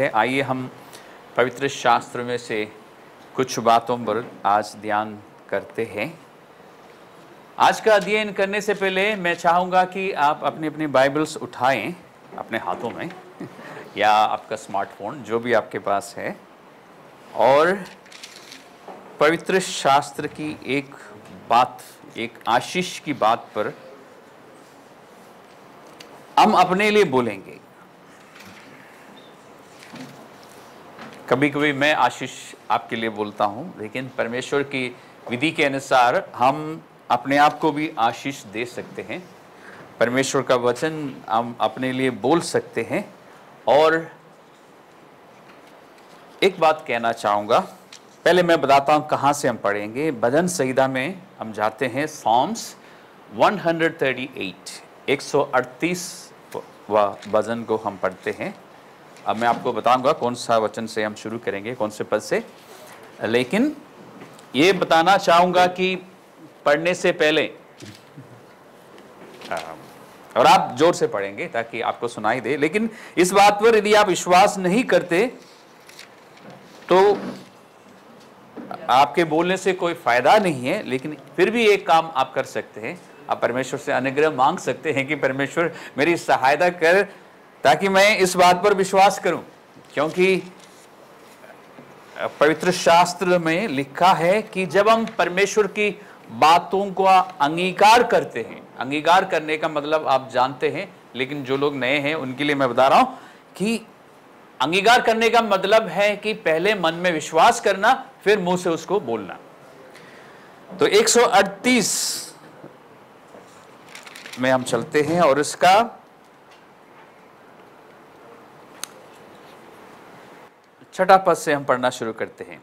है आइए हम पवित्र शास्त्र में से कुछ बातों पर आज ध्यान करते हैं आज का अध्ययन करने से पहले मैं चाहूँगा कि आप अपने अपने बाइबल्स उठाएं अपने हाथों में या आपका स्मार्टफोन जो भी आपके पास है और पवित्र शास्त्र की एक बात एक आशीष की बात पर हम अपने लिए बोलेंगे कभी कभी मैं आशीष आपके लिए बोलता हूँ लेकिन परमेश्वर की विधि के अनुसार हम अपने आप को भी आशीष दे सकते हैं परमेश्वर का वचन हम अपने लिए बोल सकते हैं और एक बात कहना चाहूँगा पहले मैं बताता हूँ कहाँ से हम पढ़ेंगे भजन संहिता में हम जाते हैं फॉर्म्स 138 138 व भजन को हम पढ़ते हैं अब मैं आपको बताऊंगा कौन सा वचन से हम शुरू करेंगे कौन से पद से लेकिन ये बताना चाहूंगा कि पढ़ने से पहले और आप जोर से पढ़ेंगे ताकि आपको सुनाई दे लेकिन इस बात पर यदि आप विश्वास नहीं करते तो आपके बोलने से कोई फायदा नहीं है लेकिन फिर भी एक काम आप कर सकते हैं आप परमेश्वर से अनुग्रह मांग सकते हैं कि परमेश्वर मेरी सहायता कर ताकि मैं इस बात पर विश्वास करूं क्योंकि पवित्र शास्त्र में लिखा है कि जब हम परमेश्वर की बातों को अंगीकार करते हैं अंगीकार करने का मतलब आप जानते हैं लेकिन जो लोग नए हैं उनके लिए मैं बता रहा हूं कि अंगीकार करने का मतलब है कि पहले मन में विश्वास करना फिर मुंह से उसको बोलना तो 138 में हम चलते हैं और इसका छठा पद से हम पढ़ना शुरू करते हैं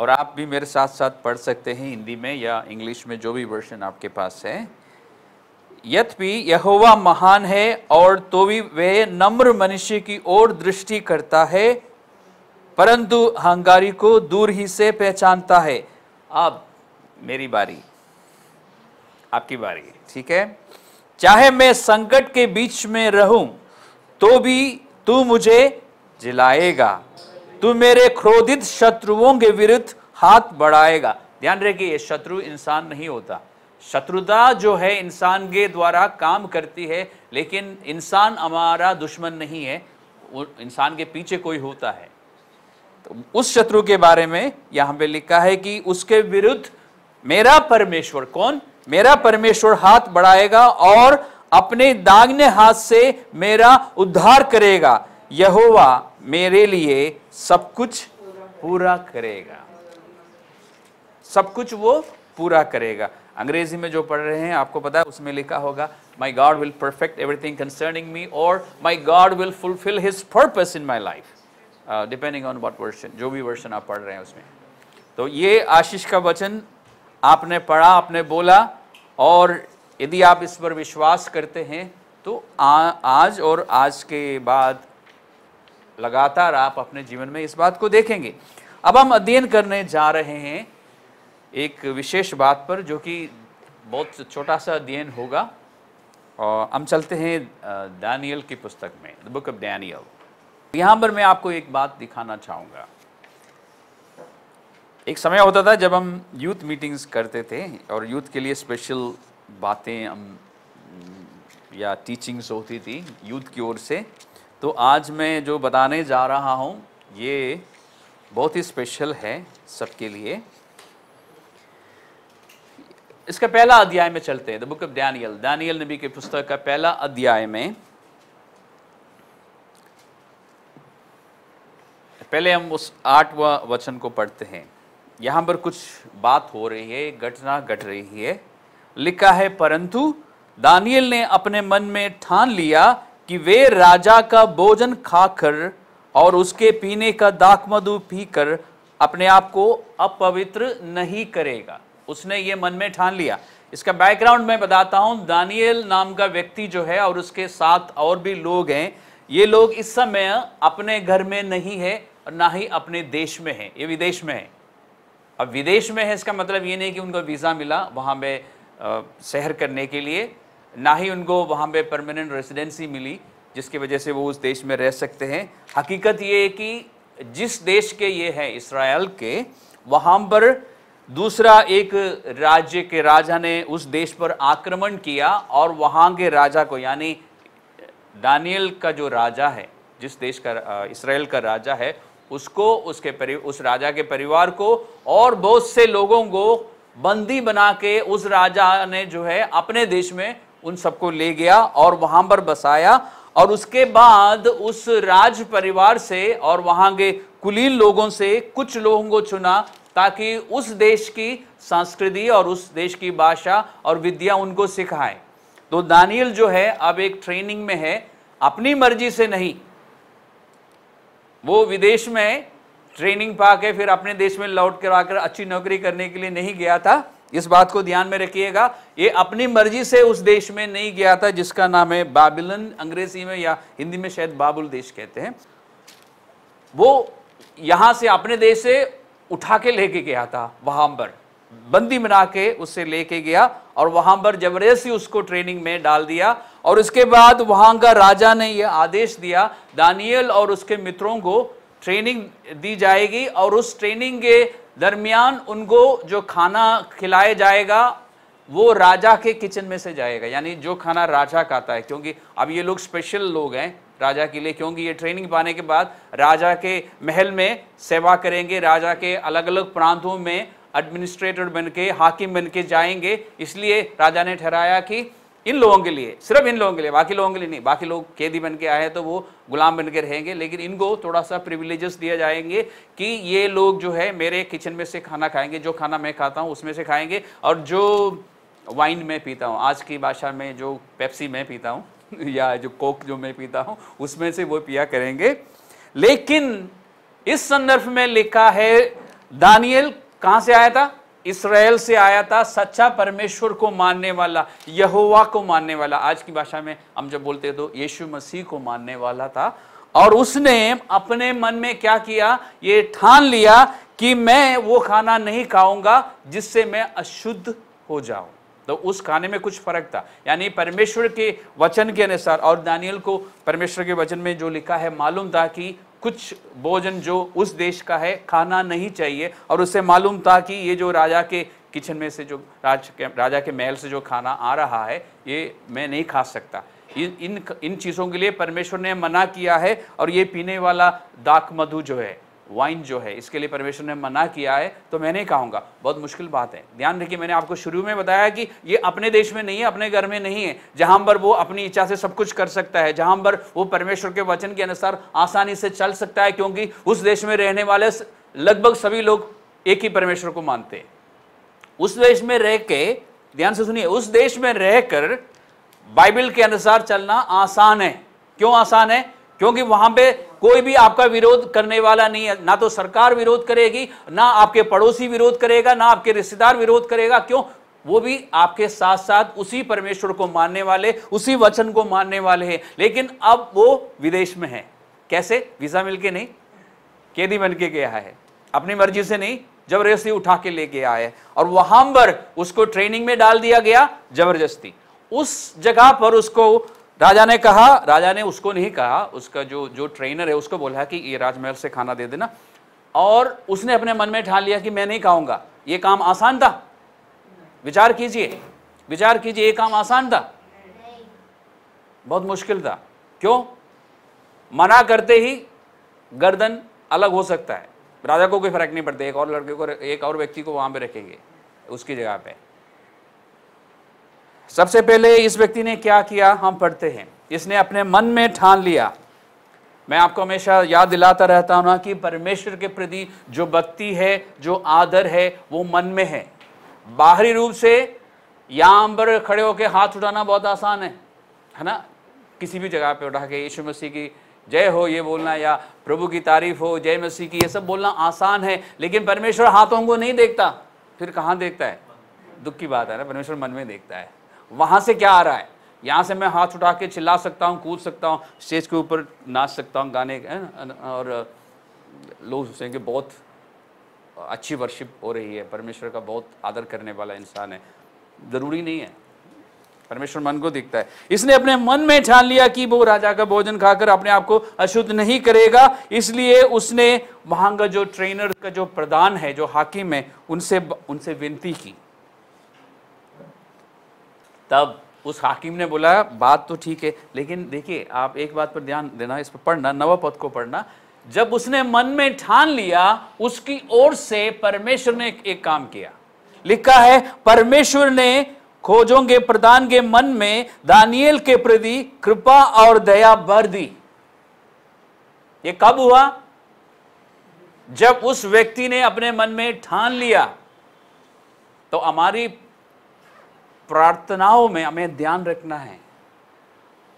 और आप भी मेरे साथ साथ पढ़ सकते हैं हिंदी में या इंग्लिश में जो भी वर्षन आपके पास है यद्यपि यहोवा महान है और तो भी वह नम्र मनुष्य की ओर दृष्टि करता है परंतु हंगारी को दूर ही से पहचानता है अब मेरी बारी आपकी बारी ठीक है चाहे मैं संकट के बीच में रहूं तो भी तू मुझे जिलाएगा तू मेरे क्रोधित शत्रुओं के विरुद्ध हाथ बढ़ाएगा ध्यान रखिए शत्रु इंसान नहीं होता शत्रुता जो है इंसान के द्वारा काम करती है लेकिन इंसान हमारा दुश्मन नहीं है इंसान के पीछे कोई होता है तो उस शत्रु के बारे में यहां पे लिखा है कि उसके विरुद्ध मेरा परमेश्वर कौन मेरा परमेश्वर हाथ बढ़ाएगा और अपने दागने हाथ से मेरा उद्धार करेगा यहोवा मेरे लिए सब कुछ पूरा करेगा सब कुछ वो पूरा करेगा अंग्रेजी में जो पढ़ रहे हैं आपको पता है उसमें लिखा होगा my God will perfect everything concerning me और my God will fulfill his purpose in my life depending on what version जो भी वर्शन आप पढ़ रहे हैं उसमें तो ये आशीष का वचन आपने पढ़ा आपने बोला और यदि आप इस पर विश्वास करते हैं तो आ, आज और आज के बाद लगातार आप अपने जीवन में इस बात को देखेंगे अब हम अध्ययन करने जा रहे हैं एक विशेष बात पर जो कि बहुत छोटा सा अध्ययन होगा और हम चलते हैं दानियल की पुस्तक में द बुक ऑफ डैनियल यहाँ पर मैं आपको एक बात दिखाना चाहूँगा एक समय होता था जब हम यूथ मीटिंग्स करते थे और यूथ के लिए स्पेशल बातें हम या टीचिंग्स होती थी यूथ की ओर से तो आज मैं जो बताने जा रहा हूँ ये बहुत ही स्पेशल है सबके लिए इसका पहला अध्याय में चलते हैं the book of Daniel Daniel नबी के पुस्तक का पहला अध्याय में पहले हम उस आठवा वचन को पढ़ते हैं यहां पर कुछ बात हो रही है घटना घट गट रही है लिखा है परंतु दानियल ने अपने मन में ठान लिया कि वे राजा का भोजन खाकर और उसके पीने का दाक मधु पीकर अपने आप को अपवित्र नहीं करेगा उसने ये मन में ठान लिया इसका बैकग्राउंड मैं बताता हूँ दानियल नाम का व्यक्ति जो है और उसके साथ और भी लोग हैं ये लोग इस समय अपने घर में नहीं है और ना ही अपने देश में है ये विदेश में है अब विदेश में है इसका मतलब ये नहीं कि उनको वीज़ा मिला वहाँ में सैर करने के लिए ना ही उनको वहाँ पे परमानेंट रेजिडेंसी मिली जिसकी वजह से वो उस देश में रह सकते हैं हकीकत ये है कि जिस देश के ये हैं इसराइल के वहाँ पर दूसरा एक राज्य के राजा ने उस देश पर आक्रमण किया और वहाँ के राजा को यानी डानियल का जो राजा है जिस देश का इसराइल का राजा है उसको उसके परि उस राजा के परिवार को और बहुत से लोगों को बंदी बना के उस राजा ने जो है अपने देश में उन सबको ले गया और वहां पर बसाया और उसके बाद उस राज परिवार से और वहां के कुलीन लोगों से कुछ लोगों को चुना ताकि उस देश की संस्कृति और उस देश की भाषा और विद्या उनको सिखाए तो दानियल जो है अब एक ट्रेनिंग में है अपनी मर्जी से नहीं वो विदेश में ट्रेनिंग पाके फिर अपने देश में लौट कर आकर अच्छी नौकरी करने के लिए नहीं गया था इस बात को ध्यान में रखिएगा ये अपनी मर्जी से उस देश में नहीं गया था जिसका नाम है बाबिलन अंग्रेजी में या हिंदी में शायद बाबुल देश कहते हैं वो यहां से अपने देश से उठा के लेके गया था वहां पर बंदी बना के उससे लेके गया और वहां पर जबरदस्ती उसको ट्रेनिंग में डाल दिया और उसके बाद वहां का राजा ने यह आदेश दिया दानियल और उसके मित्रों को ट्रेनिंग दी जाएगी और उस ट्रेनिंग के दरमियान उनको जो खाना खिलाया जाएगा वो राजा के किचन में से जाएगा यानी जो खाना राजा खाता है क्योंकि अब ये लोग स्पेशल लोग हैं राजा के लिए क्योंकि ये ट्रेनिंग पाने के बाद राजा के महल में सेवा करेंगे राजा के अलग अलग प्रांतों में एडमिनिस्ट्रेटर बन के हाकिम बन के जाएंगे इसलिए राजा ने ठहराया कि इन लोगों के लिए सिर्फ इन लोगों के लिए बाकी लोगों के लिए नहीं बाकी लोग कैदी बन के आए तो वो गुलाम बन के रहेंगे लेकिन इनको थोड़ा सा प्रिविलेजेस दिया जाएंगे कि ये लोग जो है मेरे किचन में से खाना खाएंगे जो खाना मैं खाता हूँ उसमें से खाएंगे और जो वाइन में पीता हूँ आज की भाषा में जो पेप्सी में पीता हूँ या जो कोक जो मैं पीता हूँ उसमें से वो पिया करेंगे लेकिन इस संदर्भ में लिखा है दानियल कहाँ से आया था इसराइल से आया था सच्चा परमेश्वर को मानने वाला यहोवा को मानने वाला आज की भाषा में हम जब बोलते हैं तो यीशु मसीह को मानने वाला था और उसने अपने मन में क्या किया ये ठान लिया कि मैं वो खाना नहीं खाऊंगा जिससे मैं अशुद्ध हो जाऊं तो उस खाने में कुछ फर्क था यानी परमेश्वर के वचन के अनुसार और दानियल को परमेश्वर के वचन में जो लिखा है मालूम था कि कुछ भोजन जो उस देश का है खाना नहीं चाहिए और उसे मालूम था कि ये जो राजा के किचन में से जो राज के राजा के महल से जो खाना आ रहा है ये मैं नहीं खा सकता इन इन इन चीज़ों के लिए परमेश्वर ने मना किया है और ये पीने वाला दाक मधु जो है वाइन जो है इसके लिए परमेश्वर ने मना किया है तो मैं नहीं कहूँगा बहुत मुश्किल बात है ध्यान रखिए मैंने आपको शुरू में बताया कि ये अपने देश में नहीं है अपने घर में नहीं है जहाँ पर वो अपनी इच्छा से सब कुछ कर सकता है जहाँ पर वो परमेश्वर के वचन के अनुसार आसानी से चल सकता है क्योंकि उस देश में रहने वाले लगभग सभी लोग एक ही परमेश्वर को मानते हैं उस देश में रह के ध्यान से सुनिए उस देश में रहकर बाइबल के अनुसार चलना आसान है क्यों आसान है क्योंकि वहां पे कोई भी आपका विरोध करने वाला नहीं है ना तो सरकार विरोध करेगी ना आपके पड़ोसी विरोध करेगा ना आपके रिश्तेदार विरोध करेगा क्यों वो भी आपके साथ साथ उसी परमेश्वर को मानने वाले उसी वचन को मानने वाले हैं लेकिन अब वो विदेश में है कैसे वीज़ा मिलके नहीं कैदी बन के गया है अपनी मर्जी से नहीं जबरदस्ती उठा के लेके आए है और वहां पर उसको ट्रेनिंग में डाल दिया गया जबरदस्ती उस जगह पर उसको राजा ने कहा राजा ने उसको नहीं कहा उसका जो जो ट्रेनर है उसको बोला कि ये राजमहल से खाना दे देना और उसने अपने मन में ठान लिया कि मैं नहीं खाऊंगा ये काम आसान था विचार कीजिए विचार कीजिए ये काम आसान था बहुत मुश्किल था क्यों मना करते ही गर्दन अलग हो सकता है राजा को कोई फर्क नहीं पड़ता एक और लड़के को एक और व्यक्ति को वहां पे रखेंगे उसकी जगह पे सबसे पहले इस व्यक्ति ने क्या किया हम पढ़ते हैं इसने अपने मन में ठान लिया मैं आपको हमेशा याद दिलाता रहता हूँ ना कि परमेश्वर के प्रति जो भक्ति है जो आदर है वो मन में है बाहरी रूप से यहां पर खड़े होकर हाथ उठाना बहुत आसान है है ना किसी भी जगह पे उठा के यीशु मसीह की जय हो ये बोलना या प्रभु की तारीफ हो जय मसीह की ये सब बोलना आसान है लेकिन परमेश्वर हाथों को नहीं देखता फिर कहाँ देखता है दुख की बात है ना परमेश्वर मन में देखता है वहां से क्या आ रहा है यहाँ से मैं हाथ उठा के चिल्ला सकता हूँ कूद सकता हूँ स्टेज के ऊपर नाच सकता हूँ गाने और लोग सोचेंगे बहुत अच्छी वर्शिप हो रही है परमेश्वर का बहुत आदर करने वाला इंसान है ज़रूरी नहीं है परमेश्वर मन को दिखता है इसने अपने मन में ठान लिया कि वो राजा का भोजन खाकर अपने आप को अशुद्ध नहीं करेगा इसलिए उसने वहां का जो ट्रेनर का जो प्रधान है जो हाकिम है उनसे उनसे विनती की तब उस हाकिम ने बोला बात तो ठीक है लेकिन देखिए आप एक बात पर ध्यान देना इस पर पढ़ना नवपद को पढ़ना जब उसने मन में ठान लिया उसकी ओर से परमेश्वर ने एक काम किया लिखा है परमेश्वर ने खोजों के प्रदान के मन में दानियल के प्रति कृपा और दया भर दी ये कब हुआ जब उस व्यक्ति ने अपने मन में ठान लिया तो हमारी प्रार्थनाओं में हमें ध्यान रखना है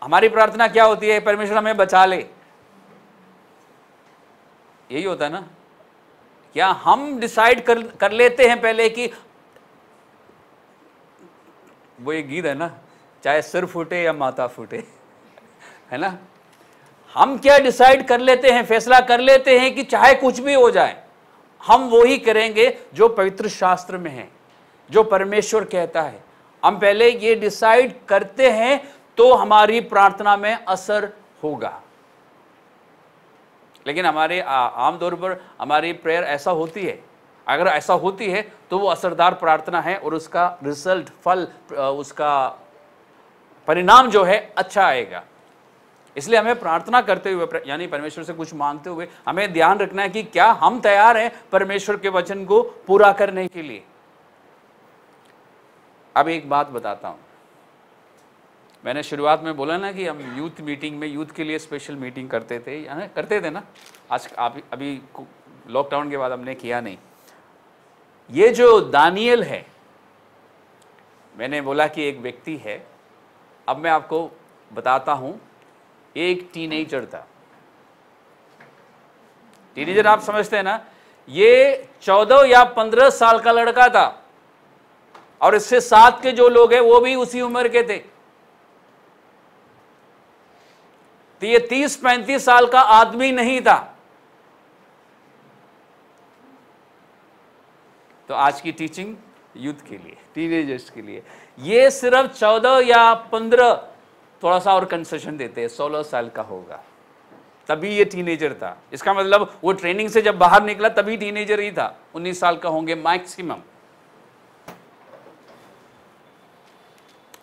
हमारी प्रार्थना क्या होती है परमेश्वर हमें बचा ले यही होता है ना क्या हम डिसाइड कर कर लेते हैं पहले कि वो एक गीत है ना चाहे सिर फूटे या माता फूटे है ना हम क्या डिसाइड कर लेते हैं फैसला कर लेते हैं कि चाहे कुछ भी हो जाए हम वो ही करेंगे जो पवित्र शास्त्र में है जो परमेश्वर कहता है हम पहले ये डिसाइड करते हैं तो हमारी प्रार्थना में असर होगा लेकिन हमारे आमतौर पर हमारी प्रेयर ऐसा होती है अगर ऐसा होती है तो वो असरदार प्रार्थना है और उसका रिजल्ट फल उसका परिणाम जो है अच्छा आएगा इसलिए हमें प्रार्थना करते हुए यानी परमेश्वर से कुछ मांगते हुए हमें ध्यान रखना है कि क्या हम तैयार हैं परमेश्वर के वचन को पूरा करने के लिए अब एक बात बताता हूँ मैंने शुरुआत में बोला ना कि हम यूथ मीटिंग में यूथ के लिए स्पेशल मीटिंग करते थे करते थे ना आज आप अभी लॉकडाउन के बाद हमने किया नहीं ये जो दानियल है मैंने बोला कि एक व्यक्ति है अब मैं आपको बताता हूँ एक टीनेजर था टीनेजर आप समझते हैं ना ये चौदह या पंद्रह साल का लड़का था और इससे साथ के जो लोग हैं वो भी उसी उम्र के थे तो ये तीस पैंतीस साल का आदमी नहीं था तो आज की टीचिंग यूथ के लिए टीनेजर्स के लिए ये सिर्फ चौदह या पंद्रह थोड़ा सा और कंसेशन देते हैं सोलह साल का होगा तभी ये टीनेजर था इसका मतलब वो ट्रेनिंग से जब बाहर निकला तभी टीनेजर ही था उन्नीस साल का होंगे मैक्सिमम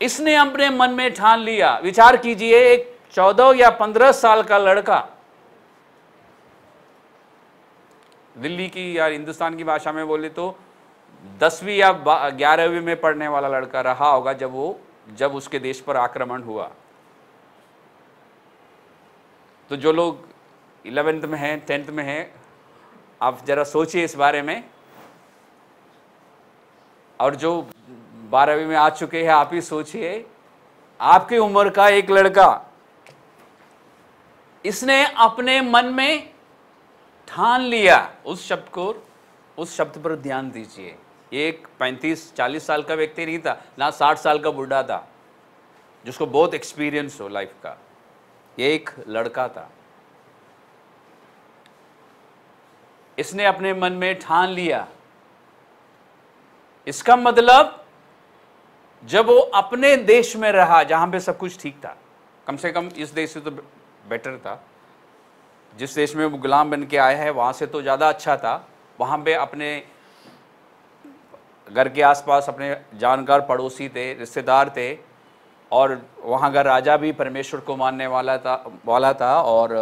इसने अपने मन में ठान लिया विचार कीजिए एक चौदह या पंद्रह साल का लड़का दिल्ली की या हिंदुस्तान की भाषा में बोले तो दसवीं या ग्यारहवीं में पढ़ने वाला लड़का रहा होगा जब वो जब उसके देश पर आक्रमण हुआ तो जो लोग इलेवेंथ में हैं टेंथ में हैं आप जरा सोचिए इस बारे में और जो बारहवीं में आ चुके हैं आप ही सोचिए आपकी उम्र का एक लड़का इसने अपने मन में ठान लिया उस शब्द को उस शब्द पर ध्यान दीजिए एक 35-40 साल का व्यक्ति नहीं था ना 60 साल का बूढ़ा था जिसको बहुत एक्सपीरियंस हो लाइफ का ये एक लड़का था इसने अपने मन में ठान लिया इसका मतलब जब वो अपने देश में रहा जहाँ पे सब कुछ ठीक था कम से कम इस देश से तो बेटर था जिस देश में वो गुलाम बन के आया है वहाँ से तो ज़्यादा अच्छा था वहाँ पे अपने घर के आसपास अपने जानकार पड़ोसी थे रिश्तेदार थे और वहाँ का राजा भी परमेश्वर को मानने वाला था वाला था और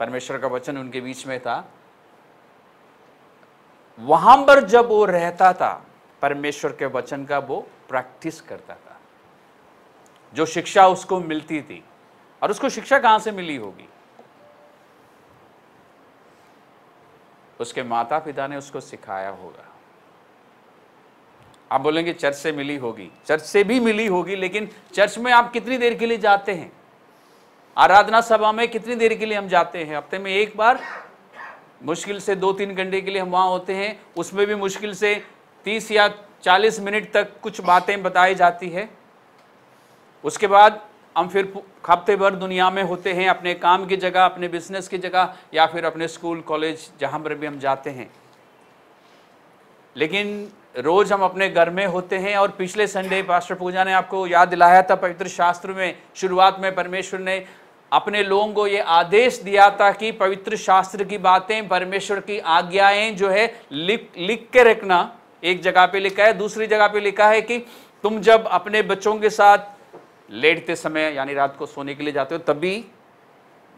परमेश्वर का वचन उनके बीच में था वहाँ पर जब वो रहता था परमेश्वर के वचन का वो प्रैक्टिस करता था जो शिक्षा उसको मिलती थी और उसको शिक्षा कहां से मिली होगी उसके माता पिता ने उसको सिखाया होगा आप बोलेंगे चर्च से मिली होगी चर्च से भी मिली होगी लेकिन चर्च में आप कितनी देर के लिए जाते हैं आराधना सभा में कितनी देर के लिए हम जाते हैं हफ्ते में एक बार मुश्किल से दो तीन घंटे के लिए हम वहां होते हैं उसमें भी मुश्किल से तीस या 40 मिनट तक कुछ बातें बताई जाती है उसके बाद हम फिर हफ्ते भर दुनिया में होते हैं अपने काम की जगह अपने बिजनेस की जगह या फिर अपने स्कूल कॉलेज जहाँ पर भी हम जाते हैं लेकिन रोज़ हम अपने घर में होते हैं और पिछले संडे पास्टर पूजा ने आपको याद दिलाया था पवित्र शास्त्र में शुरुआत में परमेश्वर ने अपने लोगों को ये आदेश दिया था कि पवित्र शास्त्र की बातें परमेश्वर की आज्ञाएं जो है लिख लिख के रखना एक जगह पे लिखा है दूसरी जगह पे लिखा है कि तुम जब अपने बच्चों के साथ लेटते समय यानी रात को सोने के लिए जाते हो तभी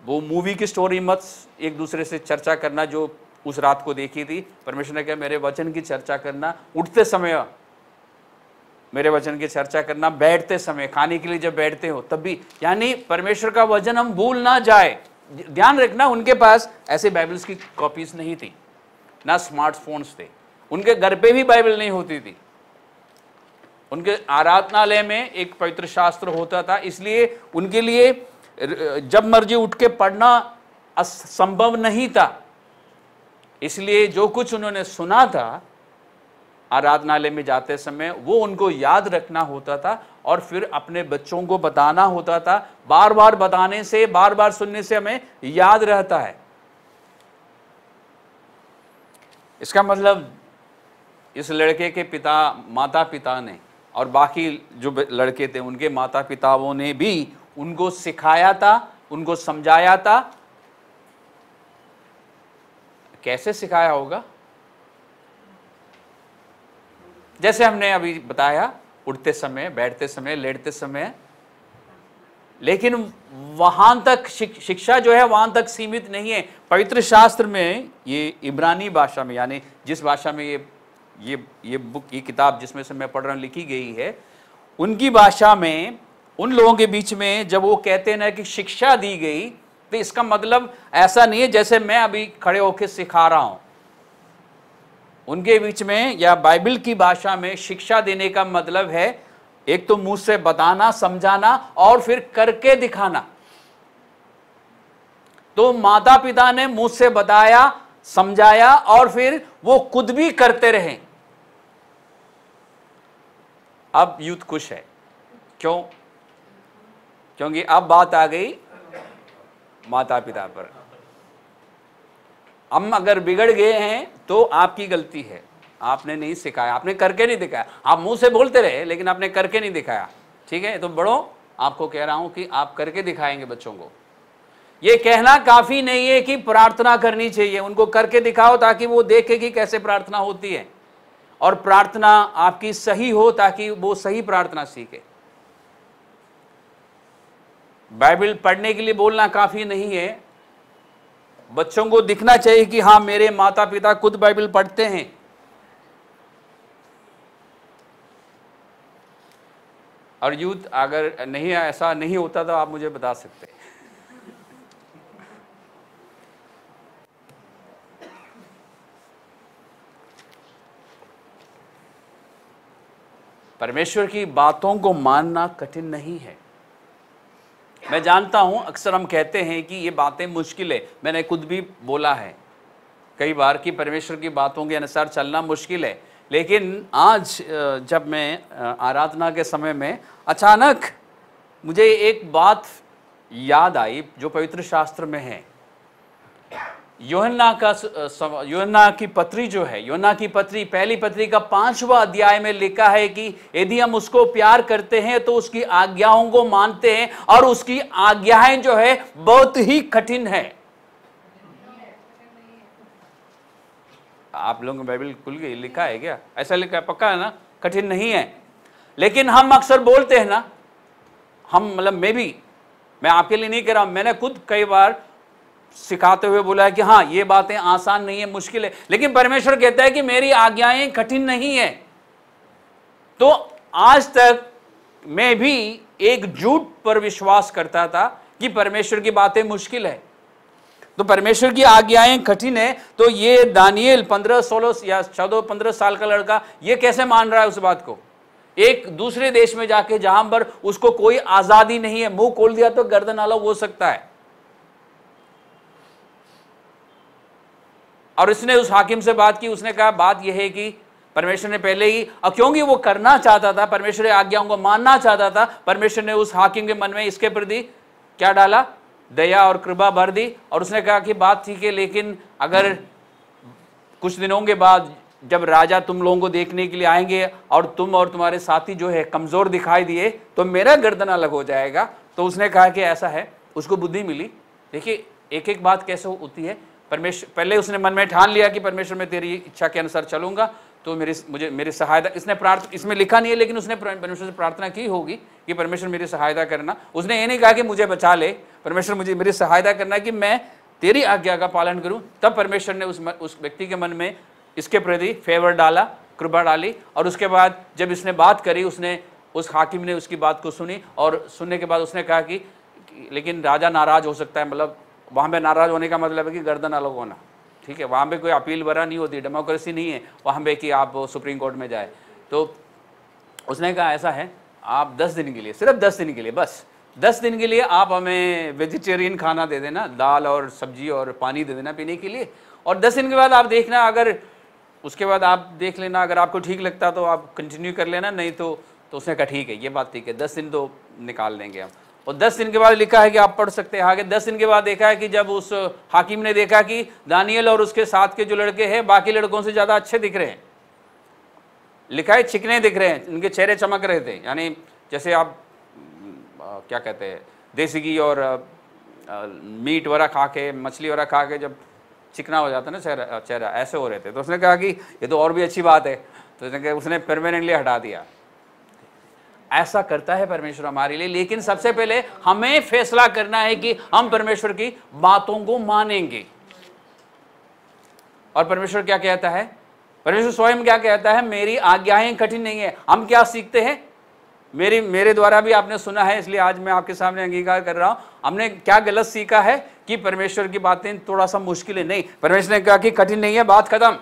वो मूवी की स्टोरी मत एक दूसरे से चर्चा करना जो उस रात को देखी थी परमेश्वर ने कहा मेरे वचन की चर्चा करना उठते समय मेरे वचन की चर्चा करना बैठते समय खाने के लिए जब बैठते हो तब भी यानी परमेश्वर का वचन हम भूल ना जाए ध्यान रखना उनके पास ऐसे बाइबल्स की कॉपीज नहीं थी ना स्मार्टफोन्स थे उनके घर पे भी बाइबल नहीं होती थी उनके आराधनालय में एक पवित्र शास्त्र होता था इसलिए उनके लिए जब मर्जी उठ के पढ़ना संभव नहीं था इसलिए जो कुछ उन्होंने सुना था आराधनालय में जाते समय वो उनको याद रखना होता था और फिर अपने बच्चों को बताना होता था बार बार बताने से बार बार सुनने से हमें याद रहता है इसका मतलब इस लड़के के पिता माता पिता ने और बाकी जो लड़के थे उनके माता पिताओं ने भी उनको सिखाया था उनको समझाया था कैसे सिखाया होगा जैसे हमने अभी बताया उठते समय बैठते समय लेटते समय लेकिन वहां तक शिक, शिक्षा जो है वहां तक सीमित नहीं है पवित्र शास्त्र में ये इब्रानी भाषा में यानी जिस भाषा में ये ये ये बुक ये किताब जिसमें से मैं पढ़ रहा हूँ लिखी गई है उनकी भाषा में उन लोगों के बीच में जब वो कहते हैं ना कि शिक्षा दी गई तो इसका मतलब ऐसा नहीं है जैसे मैं अभी खड़े होकर सिखा रहा हूं उनके बीच में या बाइबल की भाषा में शिक्षा देने का मतलब है एक तो मुंह से बताना समझाना और फिर करके दिखाना तो माता पिता ने मुंह से बताया समझाया और फिर वो खुद भी करते रहे अब यूथ खुश है क्यों क्योंकि अब बात आ गई माता पिता पर हम अगर बिगड़ गए हैं तो आपकी गलती है आपने नहीं सिखाया आपने करके नहीं दिखाया आप मुंह से बोलते रहे लेकिन आपने करके नहीं दिखाया ठीक है तो बड़ो आपको कह रहा हूं कि आप करके दिखाएंगे बच्चों को यह कहना काफी नहीं है कि प्रार्थना करनी चाहिए उनको करके दिखाओ ताकि वो देखे कि कैसे प्रार्थना होती है और प्रार्थना आपकी सही हो ताकि वो सही प्रार्थना सीखे बाइबल पढ़ने के लिए बोलना काफ़ी नहीं है बच्चों को दिखना चाहिए कि हाँ मेरे माता पिता खुद बाइबल पढ़ते हैं और यूथ अगर नहीं ऐसा नहीं होता तो आप मुझे बता सकते हैं परमेश्वर की बातों को मानना कठिन नहीं है मैं जानता हूं अक्सर हम कहते हैं कि ये बातें मुश्किल है मैंने खुद भी बोला है कई बार कि परमेश्वर की बातों के अनुसार चलना मुश्किल है लेकिन आज जब मैं आराधना के समय में अचानक मुझे एक बात याद आई जो पवित्र शास्त्र में है योहन्ना का योहन्ना की पत्री जो है योहन्ना की पत्री पहली पत्री का पांचवा अध्याय में लिखा है कि यदि हम उसको प्यार करते हैं तो उसकी आज्ञाओं को मानते हैं और उसकी आज्ञाएं जो है बहुत ही कठिन है आप लोगों की बाइबल खुल गई लिखा है क्या ऐसा लिखा है पक्का है ना कठिन नहीं है लेकिन हम अक्सर बोलते हैं ना हम मतलब मैं भी मैं आपके लिए नहीं कह रहा हूं मैंने खुद कई बार सिखाते हुए बोला है कि हाँ ये बातें आसान नहीं है मुश्किल है लेकिन परमेश्वर कहता है कि मेरी आज्ञाएं कठिन नहीं है तो आज तक मैं भी एक झूठ पर विश्वास करता था कि परमेश्वर की बातें मुश्किल है तो परमेश्वर की आज्ञाएं कठिन है तो ये दानियल पंद्रह सोलह या चौदह पंद्रह साल का लड़का ये कैसे मान रहा है उस बात को एक दूसरे देश में जाके जहां पर उसको कोई आज़ादी नहीं है मुंह खोल दिया तो गर्दन आला हो सकता है और इसने उस हाकिम से बात की उसने कहा बात यह है कि परमेश्वर ने पहले ही और क्योंकि वो करना चाहता था परमेश्वर आज्ञाओं को मानना चाहता था परमेश्वर ने उस हाकिम के मन में इसके प्रति क्या डाला दया और कृपा भर दी और उसने कहा कि बात ठीक है लेकिन अगर कुछ दिनों के बाद जब राजा तुम लोगों को देखने के लिए आएंगे और तुम और तुम्हारे साथी जो है कमज़ोर दिखाई दिए तो मेरा गर्दन अलग हो जाएगा तो उसने कहा कि ऐसा है उसको बुद्धि मिली देखिए एक एक बात कैसे होती है परमेश्वर पहले उसने मन में ठान लिया कि परमेश्वर मैं तेरी इच्छा के अनुसार चलूंगा तो मेरी मुझे मेरी सहायता इसने प्रार्थना इसमें लिखा नहीं है लेकिन उसने परमेश्वर से प्रार्थना की होगी कि परमेश्वर मेरी सहायता करना उसने ये नहीं कहा कि मुझे बचा ले परमेश्वर मुझे मेरी सहायता करना कि मैं तेरी आज्ञा का पालन करूं तब परमेश्वर ने उस उस व्यक्ति के मन में इसके प्रति फेवर डाला कृपा डाली और उसके बाद जब इसने बात करी उसने उस हाकिम ने उसकी बात को सुनी और सुनने के बाद उसने कहा कि लेकिन राजा नाराज हो सकता है मतलब वहाँ पे नाराज़ होने का मतलब है कि गर्दन अलग होना ठीक है वहाँ पे कोई अपील वरा नहीं होती डेमोक्रेसी नहीं है वहाँ पे कि आप सुप्रीम कोर्ट में जाए तो उसने कहा ऐसा है आप दस दिन के लिए सिर्फ दस दिन के लिए बस दस दिन के लिए आप हमें वेजिटेरियन खाना दे देना दाल और सब्जी और पानी दे देना पीने के लिए और दस दिन के बाद आप देखना अगर उसके बाद आप देख लेना अगर आपको ठीक लगता तो आप कंटिन्यू कर लेना नहीं तो तो उसने कहा ठीक है ये बात ठीक है दस दिन तो निकाल लेंगे हम और 10 दिन के बाद लिखा है कि आप पढ़ सकते हैं आगे 10 दिन के बाद देखा है कि जब उस हाकिम ने देखा कि दानियल और उसके साथ के जो लड़के हैं बाकी लड़कों से ज़्यादा अच्छे दिख रहे हैं लिखा है छिकने दिख रहे हैं उनके चेहरे चमक रहे थे यानी जैसे आप आ, क्या कहते हैं देसी घी और आ, आ, मीट वगैरह खा के मछली वगैरह खा के जब चिकना हो जाता है ना चेहरा चेहरा ऐसे हो रहे थे तो उसने कहा कि ये तो और भी अच्छी बात है तो उसने कहा उसने परमानेंटली हटा दिया ऐसा करता है परमेश्वर हमारे लिए लेकिन सबसे पहले हमें फैसला करना है कि हम परमेश्वर की बातों को मानेंगे और परमेश्वर क्या कहता है परमेश्वर स्वयं क्या कहता है मेरी आज्ञाएं कठिन नहीं है हम क्या सीखते हैं मेरी मेरे द्वारा भी आपने सुना है इसलिए आज मैं आपके सामने अंगीकार कर रहा हूं हमने क्या गलत सीखा है कि परमेश्वर की बातें थोड़ा सा मुश्किल है नहीं परमेश्वर ने कहा कि कठिन नहीं है बात खत्म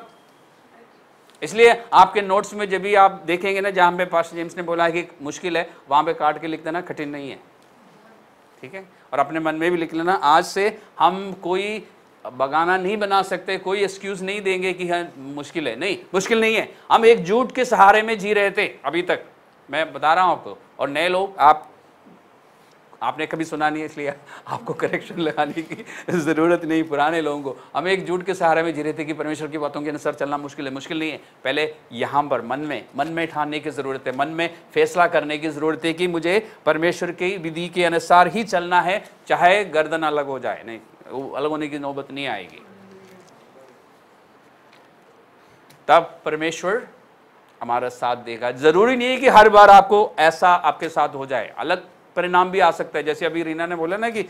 इसलिए आपके नोट्स में जब भी आप देखेंगे ना जहाँ पे पास जेम्स ने बोला है कि मुश्किल है वहाँ पे काट के लिख देना कठिन नहीं है ठीक है और अपने मन में भी लिख लेना आज से हम कोई बगाना नहीं बना सकते कोई एक्सक्यूज़ नहीं देंगे कि हाँ मुश्किल है नहीं मुश्किल नहीं है हम एक के सहारे में जी रहे थे अभी तक मैं बता रहा हूँ आपको और नए लोग आप आपने कभी सुना नहीं इसलिए आपको करेक्शन लगाने की ज़रूरत नहीं पुराने लोगों को हम एकजुट के सहारे में जी रहे थे कि परमेश्वर की बातों के अनुसार चलना मुश्किल है मुश्किल नहीं है पहले यहाँ पर मन में मन में ठानने की ज़रूरत है मन में फैसला करने की ज़रूरत है कि मुझे परमेश्वर की विधि के अनुसार ही चलना है चाहे गर्दन अलग हो जाए नहीं अलग होने की नौबत नहीं आएगी तब परमेश्वर हमारा साथ देगा ज़रूरी नहीं है कि हर बार आपको ऐसा आपके साथ हो जाए अलग परिणाम भी आ सकता है जैसे अभी रीना ने बोला ना कि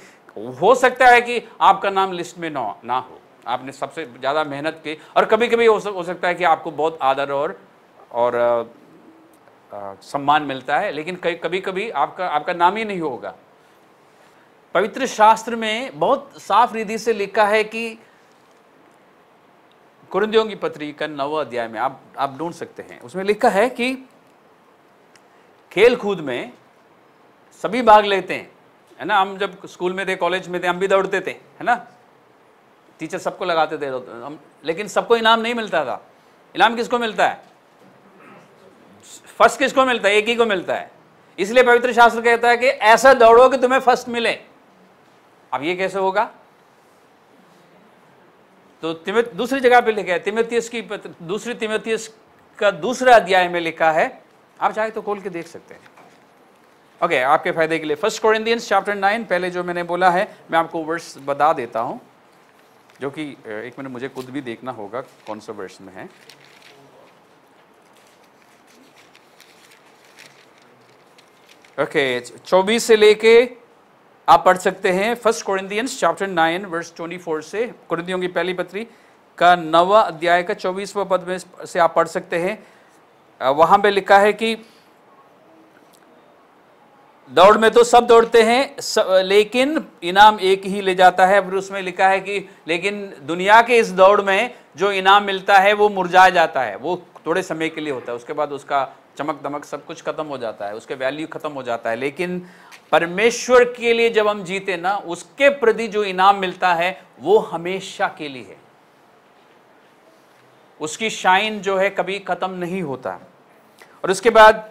हो सकता है कि आपका नाम लिस्ट में ना ना हो आपने सबसे ज़्यादा मेहनत की और कभी कभी हो, सकता है कि आपको बहुत आदर और और सम्मान मिलता है लेकिन कभी कभी आपका आपका नाम ही नहीं होगा पवित्र शास्त्र में बहुत साफ रीति से लिखा है कि कुरुदियों की पत्री का नव अध्याय में आप आप ढूंढ सकते हैं उसमें लिखा है कि खेल कूद में सभी भाग लेते हैं है ना हम जब स्कूल में थे कॉलेज में थे हम भी दौड़ते थे है ना टीचर सबको लगाते थे तो हम लेकिन सबको इनाम नहीं मिलता था इनाम किसको मिलता है फर्स्ट किसको मिलता है एक ही को मिलता है इसलिए पवित्र शास्त्र कहता है कि ऐसा दौड़ो कि तुम्हें फर्स्ट मिले अब ये कैसे होगा तो तिमित दूसरी जगह पे लिखा है तिमोथियस की दूसरी तिमोथियस का दूसरा अध्याय में लिखा है आप चाहे तो खोल के देख सकते हैं ओके okay, आपके फायदे के लिए फर्स्ट कोरिंदियंस चैप्टर नाइन पहले जो मैंने बोला है मैं आपको वर्स बता देता हूँ जो कि एक मिनट मुझे खुद भी देखना होगा कौन सा वर्स में है ओके okay, चौबीस से लेके आप पढ़ सकते हैं first Corinthians chapter nine verse twenty four से कोरिंदियों की पहली पत्री का नवा अध्याय का चौबीसवा पद में से आप पढ़ सकते हैं वहां पे लिखा है कि दौड़ में तो सब दौड़ते हैं सब, लेकिन इनाम एक ही ले जाता है फिर उसमें लिखा है कि लेकिन दुनिया के इस दौड़ में जो इनाम मिलता है वो मुरझाया जाता है वो थोड़े समय के लिए होता है उसके बाद उसका चमक दमक सब कुछ खत्म हो जाता है उसके वैल्यू खत्म हो जाता है लेकिन परमेश्वर के लिए जब हम जीते ना उसके प्रति जो इनाम मिलता है वो हमेशा के लिए है उसकी शाइन जो है कभी खत्म नहीं होता और उसके बाद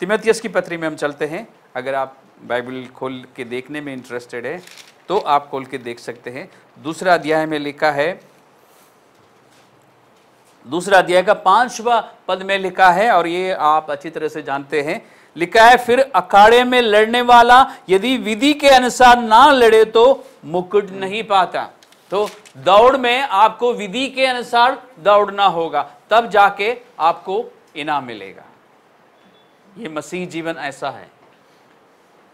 तिमतियस की पत्री में हम चलते हैं अगर आप बाइबल खोल के देखने में इंटरेस्टेड है तो आप खोल के देख सकते हैं दूसरा अध्याय में लिखा है दूसरा अध्याय का पांचवा पद में लिखा है और ये आप अच्छी तरह से जानते हैं लिखा है फिर अखाड़े में लड़ने वाला यदि विधि के अनुसार ना लड़े तो मुकुट नहीं पाता तो दौड़ में आपको विधि के अनुसार दौड़ना होगा तब जाके आपको इनाम मिलेगा ये मसीह जीवन ऐसा है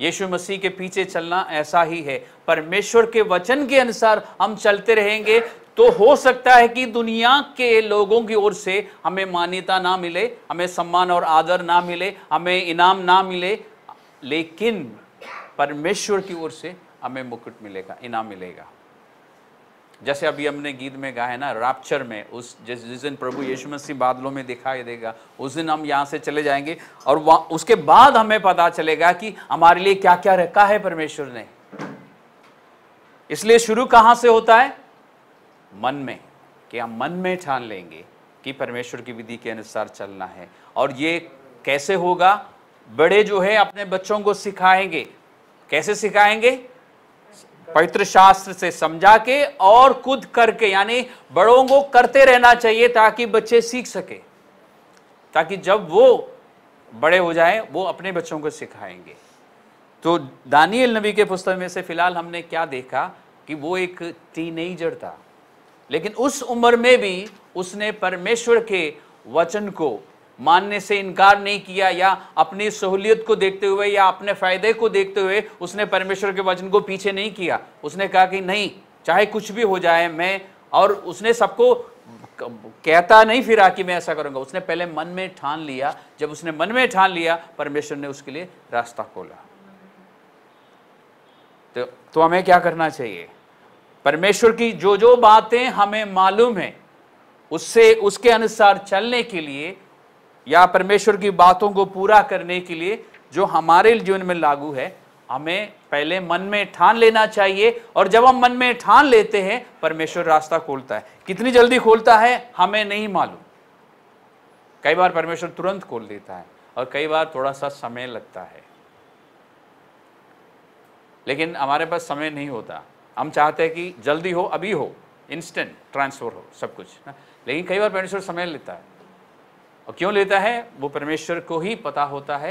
यीशु मसीह के पीछे चलना ऐसा ही है परमेश्वर के वचन के अनुसार हम चलते रहेंगे तो हो सकता है कि दुनिया के लोगों की ओर से हमें मान्यता ना मिले हमें सम्मान और आदर ना मिले हमें इनाम ना मिले लेकिन परमेश्वर की ओर से हमें मुकुट मिलेगा इनाम मिलेगा जैसे अभी हमने गीत में गाया है ना राप्चर में उस जिस जिस दिन प्रभु यीशु मसीह बादलों में दिखाई देगा उस दिन हम यहाँ से चले जाएंगे और वहाँ उसके बाद हमें पता चलेगा कि हमारे लिए क्या क्या रखा है परमेश्वर ने इसलिए शुरू कहाँ से होता है मन में कि हम मन में ठान लेंगे कि परमेश्वर की विधि के अनुसार चलना है और ये कैसे होगा बड़े जो है अपने बच्चों को सिखाएंगे कैसे सिखाएंगे पवित्र शास्त्र से समझा के और खुद करके यानी बड़ों को करते रहना चाहिए ताकि बच्चे सीख सके ताकि जब वो बड़े हो जाए वो अपने बच्चों को सिखाएंगे तो दानियल नबी के पुस्तक में से फिलहाल हमने क्या देखा कि वो एक टीनेजर था लेकिन उस उम्र में भी उसने परमेश्वर के वचन को मानने से इनकार नहीं किया या अपनी सहूलियत को देखते हुए या अपने फायदे को देखते हुए उसने परमेश्वर के वचन को पीछे नहीं किया उसने कहा कि नहीं चाहे कुछ भी हो जाए मैं और उसने सबको कहता नहीं फिरा कि मैं ऐसा करूंगा उसने पहले मन में ठान लिया जब उसने मन में ठान लिया परमेश्वर ने उसके लिए रास्ता खोला तो, तो हमें क्या करना चाहिए परमेश्वर की जो जो बातें हमें मालूम है उससे उसके अनुसार चलने के लिए या परमेश्वर की बातों को पूरा करने के लिए जो हमारे जीवन में लागू है हमें पहले मन में ठान लेना चाहिए और जब हम मन में ठान लेते हैं परमेश्वर रास्ता खोलता है कितनी जल्दी खोलता है हमें नहीं मालूम कई बार परमेश्वर तुरंत खोल देता है और कई बार थोड़ा सा समय लगता है लेकिन हमारे पास समय नहीं होता हम चाहते हैं कि जल्दी हो अभी हो इंस्टेंट ट्रांसफर हो सब कुछ ना लेकिन कई बार परमेश्वर समय लेता है और क्यों लेता है वो परमेश्वर को ही पता होता है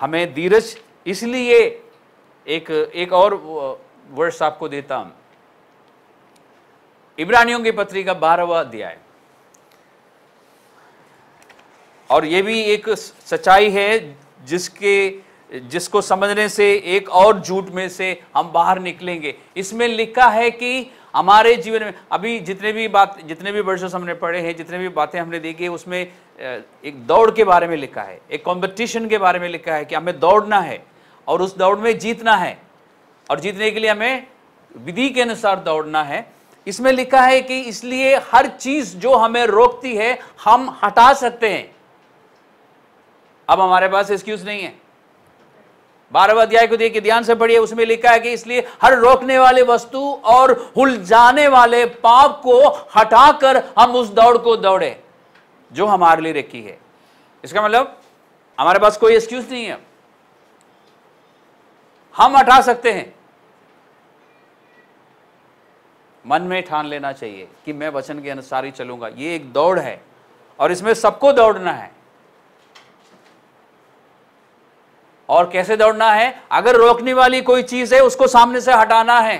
हमें धीरज इसलिए एक एक और वर्ष आपको देता हूं इब्रानियों की पत्री का बारहवा अध्याय और ये भी एक सच्चाई है जिसके जिसको समझने से एक और झूठ में से हम बाहर निकलेंगे इसमें लिखा है कि हमारे जीवन में अभी जितने भी बात जितने भी वर्षों हमने पढ़े हैं जितने भी बातें हमने देखी है उसमें एक दौड़ के बारे में लिखा है एक कंपटीशन के बारे में लिखा है कि हमें दौड़ना है और उस दौड़ में जीतना है और जीतने के लिए हमें विधि के अनुसार दौड़ना है इसमें लिखा है कि इसलिए हर चीज जो हमें रोकती है हम हटा सकते हैं अब हमारे पास एक्सक्यूज नहीं है बारहवा अध्याय को देखिए ध्यान से पढ़िए उसमें लिखा है कि इसलिए हर रोकने वाले वस्तु और हुल जाने वाले पाप को हटाकर हम उस दौड़ को दौड़े जो हमारे लिए रखी है इसका मतलब हमारे पास कोई एक्सक्यूज नहीं है हम हटा सकते हैं मन में ठान लेना चाहिए कि मैं वचन के अनुसार ही चलूंगा ये एक दौड़ है और इसमें सबको दौड़ना है और कैसे दौड़ना है अगर रोकने वाली कोई चीज़ है उसको सामने से हटाना है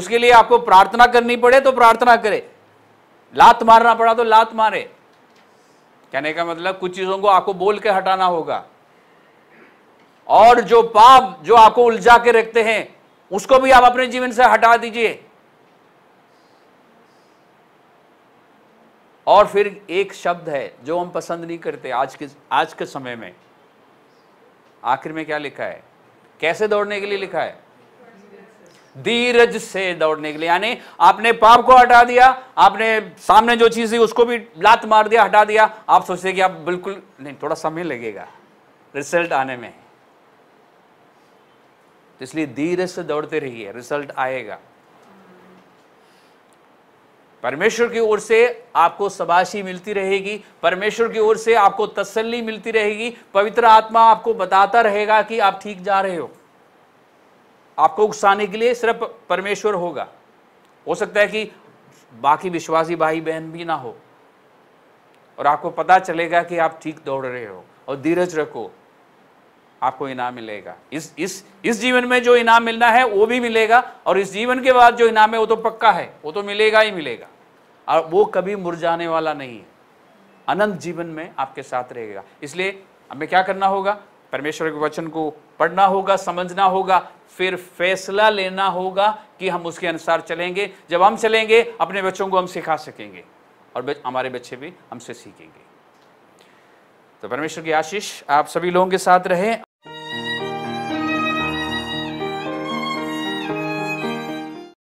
उसके लिए आपको प्रार्थना करनी पड़े तो प्रार्थना करे लात मारना पड़ा तो लात मारे कहने का मतलब कुछ चीज़ों को आपको बोल के हटाना होगा और जो पाप जो आपको उलझा के रखते हैं उसको भी आप अपने जीवन से हटा दीजिए और फिर एक शब्द है जो हम पसंद नहीं करते आज के आज के समय में आखिर में क्या लिखा है कैसे दौड़ने के लिए लिखा है धीरज से दौड़ने के लिए यानी आपने पाप को हटा दिया आपने सामने जो चीज थी उसको भी लात मार दिया हटा दिया आप सोचते कि आप बिल्कुल नहीं थोड़ा समय लगेगा रिजल्ट आने में इसलिए धीरज से दौड़ते रहिए रिजल्ट आएगा परमेश्वर की ओर से आपको शबाशी मिलती रहेगी परमेश्वर की ओर से आपको तसल्ली मिलती रहेगी पवित्र आत्मा आपको बताता रहेगा कि आप ठीक जा रहे हो आपको उकसाने के लिए सिर्फ परमेश्वर होगा हो सकता है कि बाकी विश्वासी भाई बहन भी ना हो और आपको पता चलेगा कि आप ठीक दौड़ रहे हो और धीरज रखो आपको इनाम मिलेगा इस इस इस जीवन में जो इनाम मिलना है वो भी मिलेगा और इस जीवन के बाद जो इनाम है वो तो पक्का है वो तो मिलेगा ही मिलेगा और वो कभी मुरझाने वाला नहीं है अनंत जीवन में आपके साथ रहेगा इसलिए हमें क्या करना होगा परमेश्वर के वचन को पढ़ना होगा समझना होगा फिर फैसला लेना होगा कि हम उसके अनुसार चलेंगे जब हम चलेंगे अपने बच्चों को हम सिखा सकेंगे और हमारे बच्चे भी हमसे सीखेंगे तो परमेश्वर की आशीष आप सभी लोगों के साथ रहें